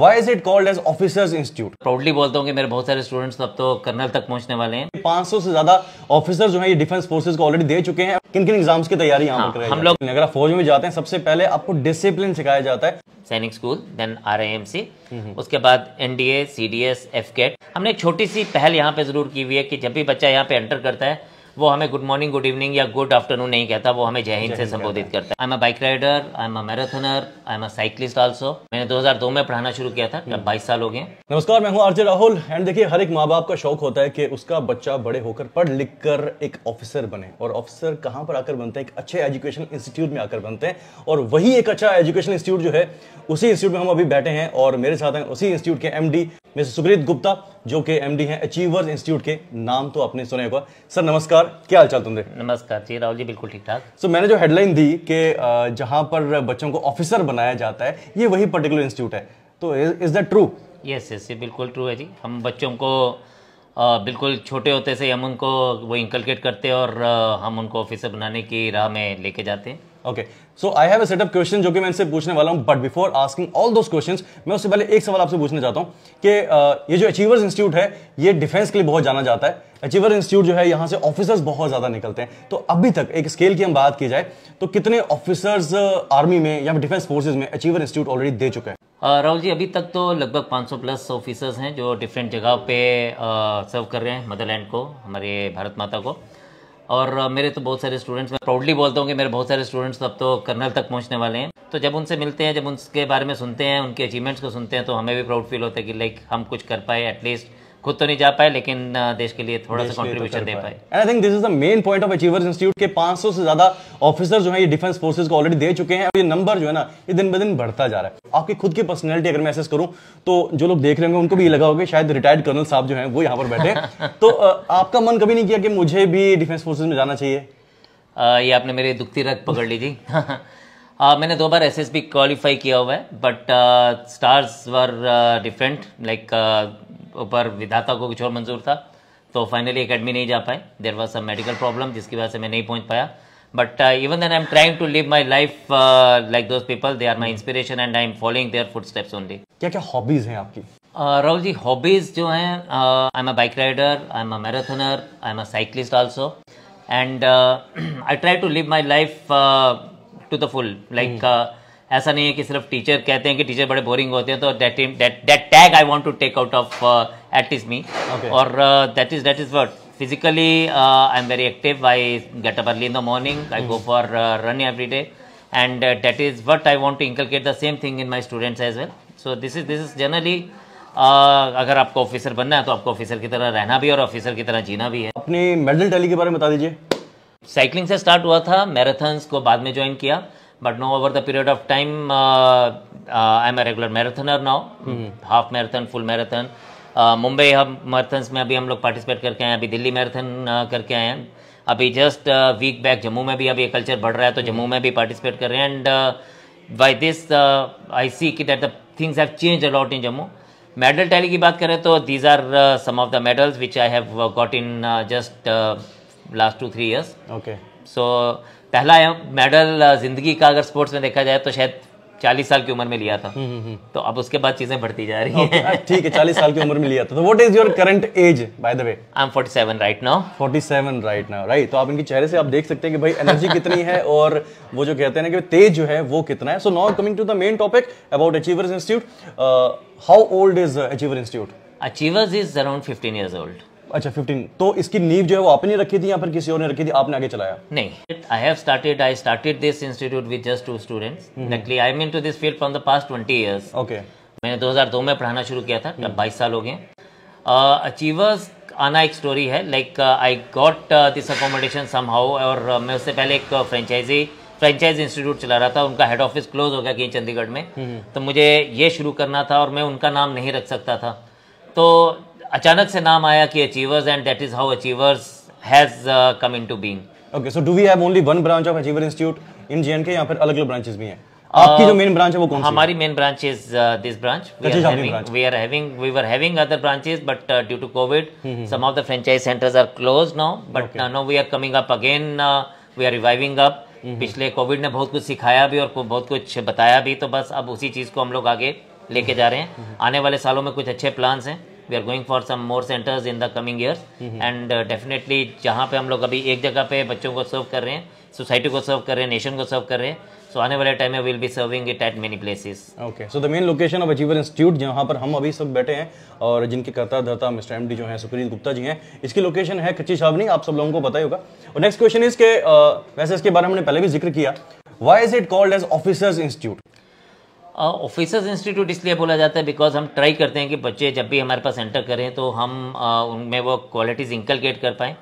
Why is it called as Officers Institute? Proudly बोलता हूँ कि मेरे बहुत सारे स्टूडेंट्स अब तो कर्नल तक पहुंचने वाले हैं 500 से ज्यादा ऑफिसर जो है ये डिफेंस फोर्सेज को ऑलरेडी दे चुके हैं किन किन एग्जाम्स की तैयारी यहाँ हाँ, हम लोग अगर आप फौज में जाते हैं सबसे पहले आपको डिसिप्लिन सिखाया जाता है सैनिक स्कूल देन आर उसके बाद एनडीए सी डी एस हमने एक छोटी सी पहल यहाँ पे जरूर की हुई है कि जब भी बच्चा यहाँ पे एंटर करता है वो हमें गुड मॉर्निंग गुड इवनिंग या गुड आफ्टरनून नहीं कहता वो हमें जय हिंद से संबोधित करता है I am a bike rider I am a marathoner I am a cyclist also मैंने 2002 में पढ़ाना शुरू किया था अब 22 साल हो गए नमस्कार मैं हूँ आरजे राहुल एंड देखिए हर एक माँ बाप का शौक होता है कि उसका बच्चा बड़े होकर पढ़ लिख कर एक ऑफिसर बने और ऑफिसर कहाँ पर आकर बनते हैं एक अच्छे एजुकेशन इंस्टीट्यूट में आकर बनते हैं और वही एक अच्छा एजुकेशन इंस्टीट्यूट जो है उसी इंस्टीट्यूट में हम अभी बैठे हैं और मेरे साथ हैं उसी इंस्टीट्यूट के एम डी सुप्रीत गुप्ता जो कि एमडी हैं अचीवर्स इंस्टीट्यूट के नाम तो आपने सुने होगा सर नमस्कार क्या हाल चाल तुमने नमस्कार जी राहुल जी बिल्कुल ठीक ठाक सो so, मैंने जो हेडलाइन दी कि जहाँ पर बच्चों को ऑफिसर बनाया जाता है ये वही पर्टिकुलर इंस्टीट्यूट है तो is that true yes yes ये बिल्कुल ट्रू है जी हम बच्चों को आ, बिल्कुल छोटे होते से हम उनको वो इंकलकेट करते हैं और आ, हम उनको ऑफिसर बनाने की राह में लेके जाते हैं okay so I have a set of question जो कि मैं इनसे पूछने वाला हूं but before asking all those questions मैं उससे पहले एक सवाल आपसे पूछना चाहता हूं कि ये जो अचीवर्स इंस्टीट्यूट है ये डिफेंस के लिए बहुत जाना जाता है अचीवर इंस्टीट्यूट जो है यहां से ऑफिसर्स बहुत ज़्यादा निकलते हैं तो अभी तक एक स्केल की हम बात की जाए तो कितने ऑफिसर्स आर्मी में या डिफेंस फोर्सेज में अचीवर इंस्टीट्यूट ऑलरेडी दे चुका है राहुल जी अभी तक तो लगभग 500 प्लस ऑफिसर्स हैं जो डिफरेंट जगह पे सर्व कर रहे हैं मदरलैंड को हमारे भारत माता को और मेरे तो बहुत सारे स्टूडेंट्स मैं प्राउडली बोलता हूँ कि मेरे बहुत सारे स्टूडेंट्स अब तो कर्नल तक पहुँचने वाले हैं तो जब उनसे मिलते हैं जब उनके बारे में सुनते हैं उनके अचीवमेंट्स को सुनते हैं तो हमें भी प्राउड फील होता है कि लाइक हम कुछ कर पाए एटलीस्ट खुद तो नहीं जा पाए लेकिन देश के लिए थोड़ा सा कॉन्ट्रीब्यूशन तो दे पाए I think this is the main point of achievers institute के 500 से ज्यादा ऑफिसर जो है ये डिफेंस फोर्सेज को ऑलरेडी दे चुके हैं ये नंबर जो है ना ये दिन ब दिन बढ़ता जा रहा है आपकी खुद की पर्सनैलिटी अगर मैं एसेस करूँ तो जो लोग देख रहे होंगे उनको भी ये लगा होगा शायद रिटायर्ड कर्नल साहब जो है वो यहाँ पर बैठे तो आपका मन कभी नहीं किया कि मुझे भी डिफेंस फोर्सेज में जाना चाहिए ये आपने मेरी दुखती रख पकड़ लीजिए Uh, मैंने दो बार एसएसबी क्वालिफाई किया हुआ है but stars were different like पर विधाता को कुछ और मंजूर था तो फाइनली अकेडमी नहीं जा पाए there was some medical problem जिसकी वजह से मैं नहीं पहुँच पाया but even then I am trying to live my life like those people they are my inspiration and I am following their footsteps only क्या क्या हॉबीज हैं आपकी राहुल जी हॉबीज जो हैं I am a bike rider I am a marathoner I am a cyclist also and I try to live my life to the full like ऐसा नहीं है कि सिर्फ टीचर कहते हैं कि टीचर बड़े बोरिंग होते हैं तो that that tag I want to take out of at is me और that is that is word physically I am very active I get up early in the morning I go for run every day and that is uh, I is to uh, i the same thing in same students as well so this is this is generally अगर आपको officer बनना है तो आपको officer की तरह रहना भी और ऑफिसर की तरह जीना भी है अपनी मेडल टैली के बारे में बता दीजिए साइकिलिंग से स्टार्ट हुआ था मैराथन्स को बाद में ज्वाइन किया but now over the period of time uh, uh, i'm a regular marathoner now hmm. half marathon full marathon Mumbai हम मैराथन में अभी हम लोग पार्टिसिपेट करके आए हैं अभी दिल्ली मैराथन uh, करके आए हैं अभी जस्ट वीक बैक जम्मू में भी अभी ये कल्चर बढ़ रहा है तो जम्मू में भी पार्टिसिपेट कर रहे हैं and by this I see कि that the things have change a lot in Jammu medal tally की बात करें तो these are some of the medals which I have got in just last two three years okay so पहला medal जिंदगी का अगर sports में देखा जाए तो शायद चालीस साल की उम्र में लिया था हम्म, हम्म, हम्म। तो अब उसके बाद चीजें बढ़ती जा रही है ठीक है चालीस साल की उम्र में लिया था तो what is your current age by the way I am 47 right now 47 right now right तो आप इनके चेहरे से आप देख सकते हैं कि भाई एनर्जी कितनी है और वो जो कहते हैं ना कि तेज जो है वो कितना है so now coming to the main topic about achievers institute how old is achiever institute achievers is around 15 years old अच्छा 15 तो इसकी नींव जो है वो आपने रखी थी या फिर किसी और ने रखी थी आपने आगे चलाया नहीं I have started I started this institute with just two students नकली I mean to this field from the past 20 years okay मैंने 2002 में पढ़ाना शुरू किया था तब 22 हम्म. साल हो गए अचीवर्स uh, आना एक स्टोरी है like I got this accommodation somehow और uh, मैं उससे पहले एक फ्रेंचाइजी फ्रेंचाइज इंस्टीट्यूट चला रहा था उनका हेड ऑफिस क्लोज हो गया कहीं चंडीगढ़ में हम्म. तो मुझे ये शुरू करना था और मैं उनका नाम नहीं रख सकता था तो अचानक से नाम आया कि achievers and that is how achievers has come into being okay so do we have only one branch of achiever institute in JNK या फिर अलग-अलग ब्रांचेस भी हैं आपकी uh, जो मेन ब्रांच है वो कौन सी हमारी main branch is this branch we are having we were having other branches but due to Covid some of the franchise centres are close now but now we are coming up again we are reviving up पिछले Covid ने बहुत कुछ सिखाया भी और बहुत कुछ बताया भी तो बस अब उसी चीज को हम लोग आगे लेके जा रहे हैं hmm, hmm, hmm. आने वाले सालों में कुछ अच्छे प्लान्स हैं we are going for some more centres in the coming years and definitely जहाँ पे हम लोग अभी एक जगह पे बच्चों को सर्व कर रहे हैं सोसाइटी को सर्व कर रहे हैं नेशन को सर्व कर रहे हैं सो आने वाले टाइम में will be serving it at many places okay so the main location of achiever institute जहाँ पर हम अभी सब बैठे हैं और जिनके कर्ता धर्ता मिस्टर एमडी जो है सुप्रीत गुप्ता जी हैं इसकी लोकेशन है कच्ची छावनी आप सब लोगों को पता ही होगा और नेक्स्ट क्वेश्चन इसके वैसे इसके बारे में हमने पहले भी जिक्र किया why is it called as officers institute officers institute इसलिए बोला जाता है बिकॉज हम ट्राई करते हैं कि बच्चे जब भी हमारे पास एंटर करें तो हम उनमें वो क्वालिटीज़ इंकलकेट कर पाएँ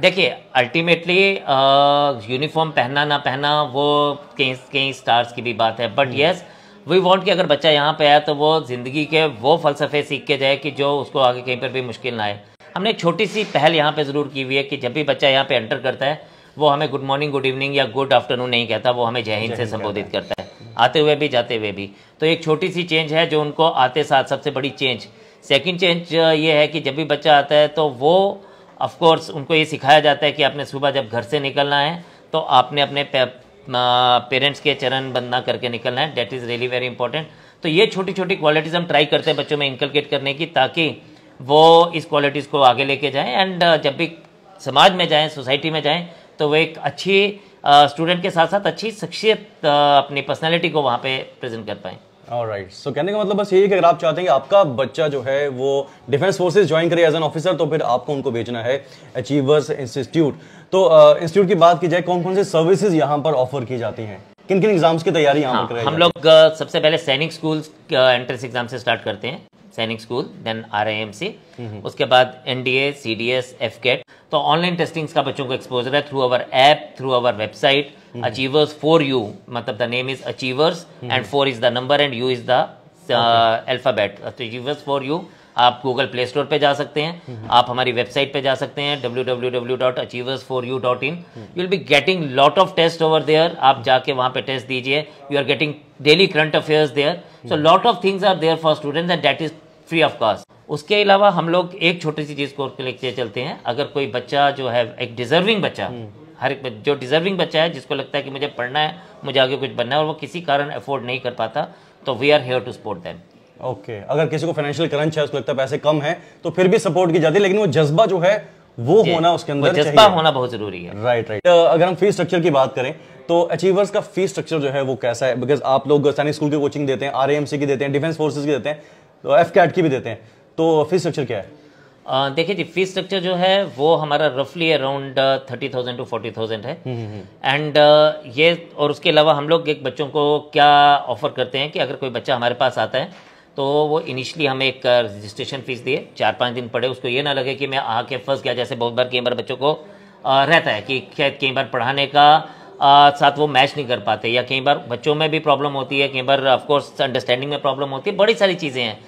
देखिए अल्टीमेटली यूनिफॉर्म पहनना ना पहनना वो कहीं कहीं स्टार्स की भी बात है बट येस वी वॉन्ट कि अगर बच्चा यहाँ पे आया तो वो ज़िंदगी के वो फलसफे सीख के जाए कि जो उसको आगे कहीं पर भी मुश्किल ना आए हमने एक छोटी सी पहल यहाँ पे ज़रूर की हुई है कि जब भी बच्चा यहाँ पे एंटर करता है वो हमें गुड मॉर्निंग गुड इवनिंग या गुड आफ्टरनून नहीं कहता वो हमें जय हिंद से संबोधित करता है आते हुए भी जाते हुए भी तो एक छोटी सी चेंज है जो उनको आते साथ सबसे बड़ी चेंज सेकंड चेंज ये है कि जब भी बच्चा आता है तो वो कोर्स उनको ये सिखाया जाता है कि आपने सुबह जब घर से निकलना है तो आपने अपने पेरेंट्स के चरण बंदना करके निकलना है that is really very important तो ये छोटी छोटी क्वालिटीज़ हम ट्राई करते हैं बच्चों में इंकलकेट करने की ताकि वो इस क्वालिटीज़ को आगे लेके जाएँ एंड जब भी समाज में जाएँ सोसाइटी में जाएँ तो वो एक अच्छी स्टूडेंट के साथ साथ अच्छी शख्सियत अपनी पर्सनैलिटी को वहाँ पे प्रेजेंट कर पाएँ राइट सो कहने का मतलब बस यही है कि अगर आप चाहते हैं कि आपका बच्चा जो है वो डिफेंस फोर्सेज ज्वाइन करे एज एन ऑफिसर तो फिर आपको उनको भेजना है अचीवर्स इंस्टीट्यूट तो इंस्टीट्यूट की बात की जाए कौन कौन से सर्विसेज यहाँ पर ऑफर की जाती हैं किन किन एग्जाम्स की तैयारी यहाँ हाँ, पर हम लोग सबसे पहले सैनिक स्कूल एंट्रेंस एग्जाम से स्टार्ट करते हैं सैनिक स्कूल देन सी उसके बाद एनडीए एफ एफकेट तो ऑनलाइन टेस्टिंग्स का बच्चों को एक्सपोजर है through our app through our website achievers for you मतलब the name is achievers and four is the number and you is the alphabet achievers for you आप Google Play Store पे जा सकते हैं आप हमारी वेबसाइट पे जा सकते हैं W W W dot achievers for you dot in you will be getting lot of test over there आप जाके वहाँ पे टेस्ट दीजिए you are getting daily current affairs there so lot of things are there for students and that is free of cost उसके अलावा हम लोग एक छोटी सी चीज़ को लेके चलते हैं अगर कोई बच्चा जो है एक डिजर्विंग बच्चा हम्म। हर एक जो डिजर्विंग बच्चा है जिसको लगता है कि मुझे पढ़ना है मुझे आगे कुछ बनना है और वो किसी कारण अफोर्ड नहीं कर पाता तो we are here to support them okay अगर किसी को फाइनेंशियल करंच है उसको लगता है पैसे कम है तो फिर भी सपोर्ट की जाती है लेकिन वो जज्बा जो है वो होना उसके अंदर जज्बा होना बहुत जरूरी है राइट राइट तो अगर हम फी स्ट्रक्चर की बात करें तो अचीवर्स का फीस स्ट्रक्चर जो है वो कैसा है बिकॉज आप लोग सैनिक स्कूल की कोचिंग देते हैं आरएएमसी की देते हैं डिफेंस फोर्सेज की देते हैं तो एफ कैट की भी देते हैं तो फीस स्ट्रक्चर क्या है देखिए जी फीस स्ट्रक्चर जो है वो हमारा रफली around thirty thousand to forty thousand है and hmm, uh, hmm, hmm. ये और उसके अलावा हम लोग एक बच्चों को क्या ऑफर करते हैं कि अगर कोई बच्चा हमारे पास आता है तो वो इनिशियली हमें एक रजिस्ट्रेशन फीस दिए चार पाँच दिन पढ़े उसको ये ना लगे कि मैं आके फंस गया जैसे बहुत बार कई बार बच्चों को रहता है कि कई बार पढ़ाने का साथ वो मैच नहीं कर पाते या कई बार बच्चों में भी प्रॉब्लम होती है कई बार ऑफकोर्स अंडरस्टैंडिंग में प्रॉब्लम होती है बड़ी सारी चीज़ें हैं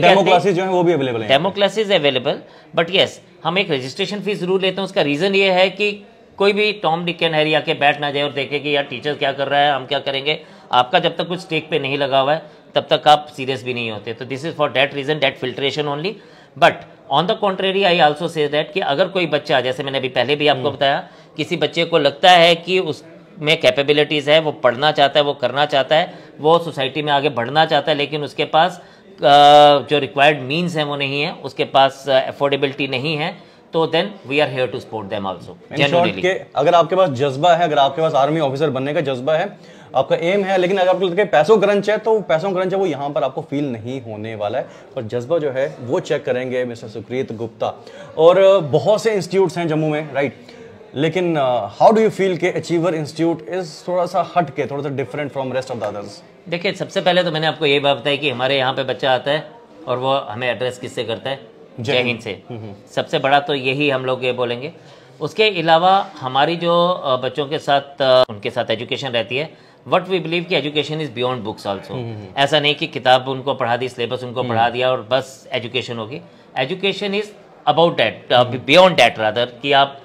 डेमो तो क्लासेस जो है वो भी अवेलेबल है demo classes available but yes हम एक रजिस्ट्रेशन फीस जरूर लेते हैं उसका रीज़न ये है कि कोई भी टॉम डिकन हैरी आके बैठ ना जाए और देखे कि यार टीचर क्या कर रहा है हम क्या करेंगे आपका जब तक कुछ स्टेक पे नहीं लगा हुआ है तब तक आप सीरियस भी नहीं होते तो this is for that reason that filtration only but on the contrary I also say that कि अगर कोई बच्चा जैसे मैंने अभी पहले भी आपको हम्म। बताया किसी बच्चे को लगता है कि उस में कैपेबिलिटीज़ है वो पढ़ना चाहता है वो करना चाहता है वो सोसाइटी में आगे बढ़ना चाहता है लेकिन उसके पास जो रिक्वायर्ड मीन्स हैं वो नहीं है उसके पास अफोर्डेबिलिटी नहीं है तो then we are here to support them also generally अगर आपके पास जज्बा है अगर आपके पास आर्मी ऑफिसर बनने का जज्बा है आपका एम है लेकिन अगर आपको लगता है पैसों क्रंच है तो पैसों क्रंच है वो यहाँ पर आपको फील नहीं होने वाला है पर जज्बा जो है वो चेक करेंगे मिस्टर सुकृत गुप्ता और बहुत से इंस्टीट्यूट्स हैं जम्मू में राइट लेकिन हाउ डू यू फील के अचीवर इंस्टीट्यूट इज थोड़ा सा हट के थोड़ा सा different from rest of the others देखिए सबसे पहले तो मैंने आपको ये बात बताई कि हमारे यहाँ पे बच्चा आता है और वो हमें एड्रेस किससे करता है जय हिंद से हम्म, हम्म। सबसे बड़ा तो यही हम लोग ये बोलेंगे उसके अलावा हमारी जो बच्चों के साथ उनके साथ एजुकेशन रहती है वट वी बिलीव कि education is beyond books also ऐसा नहीं कि किताब उनको पढ़ा दी सिलेबस उनको पढ़ा हम्म। दिया और बस एजुकेशन होगी education is about that beyond that rather कि आप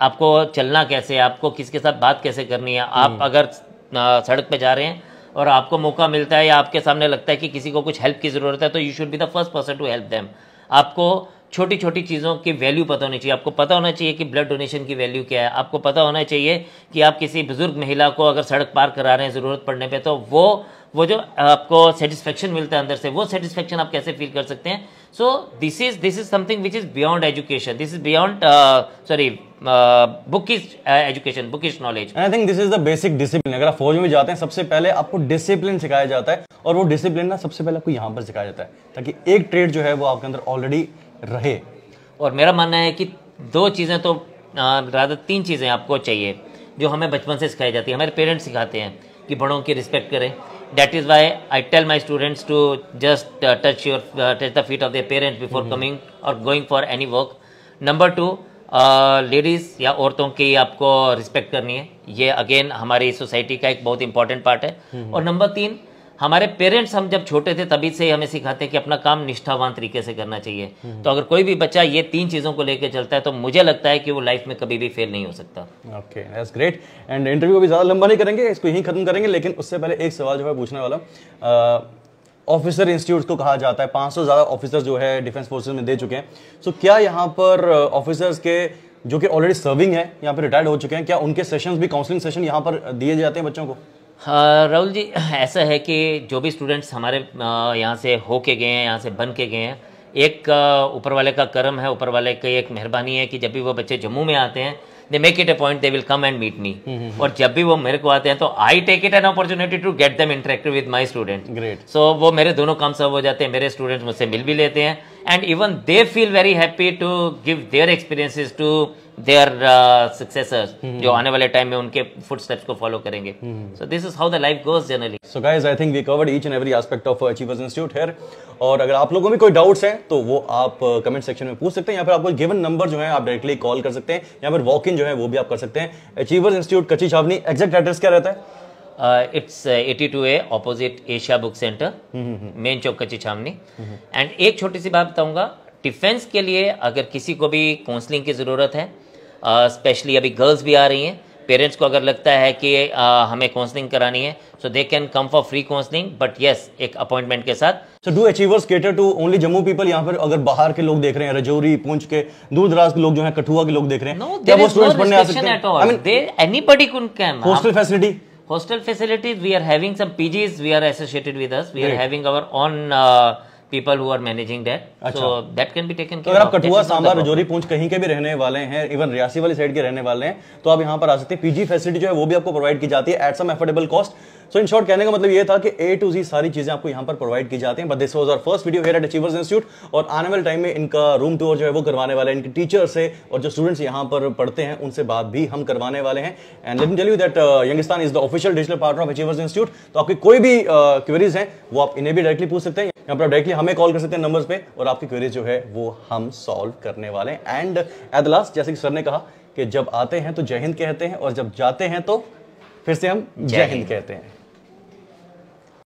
आपको चलना कैसे आपको किसके साथ बात कैसे करनी है आप हम्म। अगर uh, सड़क पे जा रहे हैं और आपको मौका मिलता है या आपके सामने लगता है कि किसी को कुछ हेल्प की ज़रूरत है तो you should be the first person to help them आपको छोटी छोटी चीज़ों की वैल्यू पता होनी चाहिए आपको पता होना चाहिए कि ब्लड डोनेशन की वैल्यू क्या है आपको पता होना चाहिए कि आप किसी बुज़ुर्ग महिला को अगर सड़क पार करा रहे हैं ज़रूरत पड़ने पे तो वो वो जो आपको सेटिस्फेक्शन मिलता है अंदर से वो सेटिस्फेक्शन आप कैसे फील कर सकते हैं so this is this is something which is beyond education this is beyond sorry book is education book is knowledge I think this is the basic discipline अगर आप फौज में जाते हैं सबसे पहले आपको डिसिप्लिन सिखाया जाता है और वो डिसिप्लिन ना सबसे पहले आपको यहाँ पर सिखाया जाता है ताकि एक ट्रेड जो है वो आपके अंदर ऑलरेडी रहे और मेरा मानना है कि दो चीज़ें तो ज़्यादा तीन चीज़ें आपको चाहिए जो हमें बचपन से सिखाई जाती है हमारे पेरेंट्स सिखाते हैं कि बड़ों की रिस्पेक्ट करें that is why I tell my students to just touch your touch the feet of feet parents before coming और going for any work number two ladies या औरतों की आपको रिस्पेक्ट करनी है ये अगेन हमारी सोसाइटी का एक बहुत इंपॉर्टेंट पार्ट है mm-hmm. और नंबर तीन हमारे पेरेंट्स हम जब छोटे थे तभी से हमें सिखाते हैं कि अपना काम निष्ठावान तरीके से करना चाहिए हम्म। तो अगर कोई भी बच्चा ये तीन चीज़ों को लेकर चलता है तो मुझे लगता है कि वो लाइफ में कभी भी फेल नहीं हो सकता okay that's great and interview को भी ज़्यादा लंबा नहीं करेंगे इसको यहीं खत्म करेंगे लेकिन उससे पहले एक सवाल जो है पूछने वाला ऑफिसर इंस्टीट्यूट को कहा जाता है पाँच ज़्यादा ऑफिसर जो है डिफेंस फोर्सेज में दे चुके हैं सो क्या यहाँ पर ऑफिसर्स के जो कि ऑलरेडी सर्विंग है यहाँ पर रिटायर्ड हो चुके हैं क्या उनके सेशंस भी काउंसलिंग सेशन यहाँ पर दिए जाते हैं बच्चों को हाँ, राहुल जी ऐसा है कि जो भी स्टूडेंट्स हमारे यहाँ से हो के गए हैं यहाँ से बन के गए हैं एक ऊपर वाले का कर्म है ऊपर वाले की एक मेहरबानी है कि जब भी वो बच्चे जम्मू में आते हैं they make it a point they will come and meet me और जब भी वो मेरे को आते हैं तो I take it an opportunity to get them interactive with my student great so वो मेरे दोनों काम सब हो जाते हैं मेरे स्टूडेंट्स मुझसे मिल भी लेते हैं and even they feel very happy to give their experiences to their uh, successors mm-hmm. जो आने वाले टाइम में उनके फुटस्टेप्स को फॉलो करेंगे so this is how the life goes generally so guys I think we covered each and every aspect of achievers institute here और अगर आप लोगों में कोई डाउट्स हैं तो वो आप कमेंट uh, सेक्शन में पूछ सकते हैं या फिर आपको गिवन नंबर जो है आप डायरेक्टली कॉल कर सकते हैं या फिर वॉक इन जो है वो भी आप कर सकते हैं अचीवर्स इंस्टीट्यूट कच्ची छावनी एग्जैक्ट एड्रेस क्या रहता है it's eighty two A opposite Asia book centre main चौक कच्ची छावनी एंड एक छोटी सी बात बताऊंगा डिफेंस के लिए अगर किसी को भी काउंसलिंग की ज़रूरत है स्पेशली uh, अभी गर्ल्स भी आ रही हैं पेरेंट्स को अगर लगता है कि uh, हमें काउंसलिंग करानी है so they can come for free counselling but yes एक अपॉइंटमेंट के साथ so do achievers cater to only Jammu people यहाँ पर अगर बाहर के लोग देख रहे हैं रजौरी पूंछ के दूर दराज के लोग जो है कठुआ के लोग देख रहे हैं no, there is no restriction hostel facilities we are having some pgs we are associated with us we right. are having our own uh, people who are managing that so that can be taken taken तो अगर आप कठुआ सांबा रजौरी पूंछ कहीं के भी रहने वाले हैं इवन रियासी वाली साइड के रहने वाले हैं तो आप यहां पर आ सकते हैं पीजी फैसिलिटी जो है वो भी आपको प्रोवाइड की जाती है at some affordable cost so in short कहने का मतलब ये था कि ए टू जी सारी चीजें आपको यहां पर प्रोवाइड की जाती हैं but this was our first video here at achievers institute और आने वाले टाइम में इनका रूम टूर जो है वो करवाने वाले हैं इनके टीचर से और जो स्टूडेंट्स यहां पर पढ़ते हैं उनसे बात भी हम करवाने वाले हैं and let me tell you that Youngistan is the official digital partner of achievers institute तो आपकी कोई भी क्वेरीज uh, हैं वो आप इन्हें भी डायरेक्टली पूछ सकते हैं यहाँ पर आप डायरेक्टली हमें कॉल कर सकते हैं नंबर पे और आपकी क्वेरी जो है वो हम सॉल्व करने वाले हैं एंड एट द लास्ट जैसे कि सर ने कहा कि जब आते हैं तो जय हिंद कहते हैं और जब जाते हैं तो फिर से हम जय हिंद कहते हैं